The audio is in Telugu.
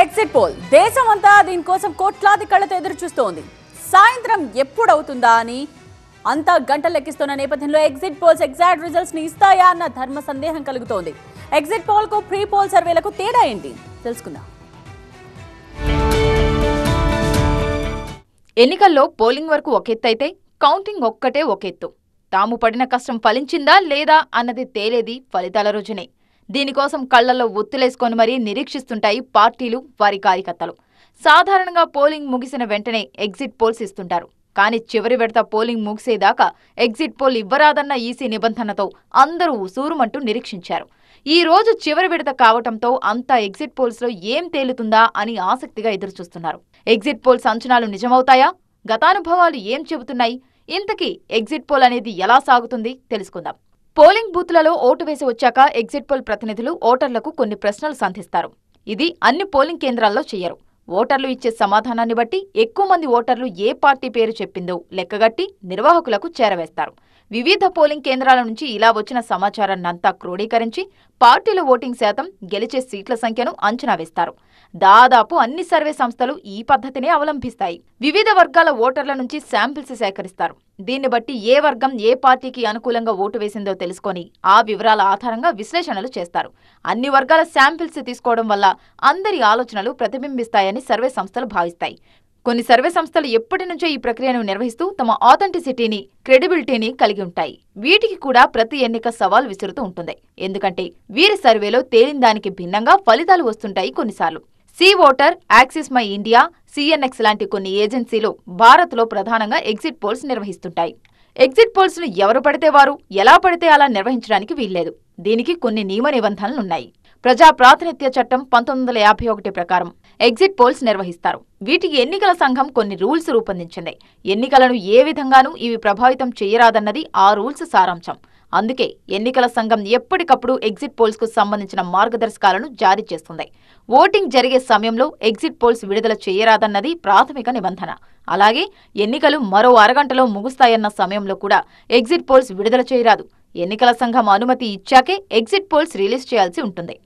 ఎగ్జిట్ పోల్ దేశమంతా దీనికోసం కోట్లాది కళ్ళతో ఎదురు చూస్తోంది సాయంత్రం ఎప్పుడవుతుందా అని అంతా గంటలు లెక్కిస్తున్న నేపథ్యంలో ఎగ్జిట్ పోల్స్ ఎగ్జాక్ట్ రిజల్ట్స్ ని ఇస్తాయా అన్న ధర్మ సందేహం కలుగుతోంది ఎగ్జిట్ పోల్ కు ప్రీ పోల్ సర్వేలకు తేడా ఏంటి తెలుసుకుందాం ఎన్నికల్లో పోలింగ్ వరకు ఒక అయితే కౌంటింగ్ ఒక్కటే ఒక ఎత్తు తాము పడిన కష్టం ఫలించిందా లేదా అన్నది తేలేది ఫలితాల రోజునే దీనికోసం కళ్లలో ఒత్తులేసుకొని మరీ నిరీక్షిస్తుంటాయి పార్టీలు వారి కార్యకర్తలు సాధారణంగా పోలింగ్ ముగిసిన వెంటనే ఎగ్జిట్ పోల్స్ ఇస్తుంటారు కానీ చివరి విడత పోలింగ్ ముగిసేదాకా ఎగ్జిట్ పోల్ ఇవ్వరాదన్న ఈసీ నిబంధనతో అందరూ ఉసూరుమంటూ నిరీక్షించారు ఈ రోజు చివరి విడత కావటంతో అంతా ఎగ్జిట్ పోల్స్లో ఏం తేలుతుందా అని ఆసక్తిగా ఎదురుచూస్తున్నారు ఎగ్జిట్ పోల్స్ అంచనాలు నిజమవుతాయా గతానుభవాలు ఏం చెబుతున్నాయి ఇంతకీ ఎగ్జిట్ పోల్ అనేది ఎలా సాగుతుంది తెలుసుకుందాం పోలింగ్ బూత్లలో ఓటు వేసి వచ్చాక ఎగ్జిట్ పోల్ ప్రతినిధులు ఓటర్లకు కొన్ని ప్రశ్నలు సంధిస్తారు ఇది అన్ని పోలింగ్ కేంద్రాల్లో చేయరు ఓటర్లు ఇచ్చే సమాధానాన్ని బట్టి ఎక్కువ మంది ఓటర్లు ఏ పార్టీ పేరు చెప్పిందో లెక్కగట్టి నిర్వాహకులకు చేరవేస్తారు వివిధ పోలింగ్ కేంద్రాల నుంచి ఇలా వచ్చిన సమాచారాన్నంతా క్రోడీకరించి పార్టీల ఓటింగ్ శాతం గెలిచే సీట్ల సంఖ్యను అంచనా వేస్తారు దాదాపు అన్ని సర్వే సంస్థలు ఈ పద్ధతినే అవలంబిస్తాయి వివిధ వర్గాల ఓటర్ల నుంచి శాంపిల్స్ సేకరిస్తారు దీన్ని బట్టి ఏ వర్గం ఏ పార్టీకి అనుకూలంగా ఓటు వేసిందో తెలుసుకొని ఆ వివరాల ఆధారంగా విశ్లేషణలు చేస్తారు అన్ని వర్గాల శాంపిల్స్ తీసుకోవడం వల్ల అందరి ఆలోచనలు ప్రతిబింబిస్తాయని సర్వే సంస్థలు భావిస్తాయి కొన్ని సర్వే సంస్థలు ఎప్పటి నుంచో ఈ ప్రక్రియను నిర్వహిస్తూ తమ ఆథెంటిసిటీని క్రెడిబిలిటీని కలిగి ఉంటాయి వీటికి కూడా ప్రతి ఎన్నిక సవాల్ విసురుతూ ఉంటుంది ఎందుకంటే వీరి సర్వేలో తేలిందానికి భిన్నంగా ఫలితాలు వస్తుంటాయి కొన్నిసార్లు C voter Axis My India CNX లాంటి కొన్ని ఏజెన్సీలు భారత్లో ప్రధానంగా ఎగ్జిట్ పోల్స్ నిర్వహిస్తుంటాయి ఎగ్జిట్ పోల్స్ ను ఎవరు పడితే వారు ఎలా పడితే అలా నిర్వహించడానికి వీల్లేదు దీనికి కొన్ని నియమ నిబంధనలున్నాయి ప్రజా ప్రాతినిధ్య చట్టం పంతొమ్మిది వందల యాభై ఒకటి ప్రకారం ఎగ్జిట్ పోల్స్ నిర్వహిస్తారు వీటికి ఎన్నికల సంఘం కొన్ని రూల్స్ రూపొందించింది ఎన్నికలను ఏ విధంగానూ ఇవి ప్రభావితం చేయరాదన్నది ఆ రూల్స్ సారాంశం అందుకే ఎన్నికల సంఘం ఎప్పటికప్పుడు ఎగ్జిట్ పోల్స్ కు సంబంధించిన మార్గదర్శకాలను జారీ చేస్తుంది ఓటింగ్ జరిగే సమయంలో ఎగ్జిట్ పోల్స్ విడుదల చేయరాదన్నది ప్రాథమిక నిబంధన అలాగే ఎన్నికలు మరో అరగంటలో ముగుస్తాయన్న సమయంలో కూడా ఎగ్జిట్ పోల్స్ విడుదల చేయరాదు ఎన్నికల సంఘం అనుమతి ఇచ్చాకే ఎగ్జిట్ పోల్స్ రిలీజ్ చేయాల్సి ఉంటుంది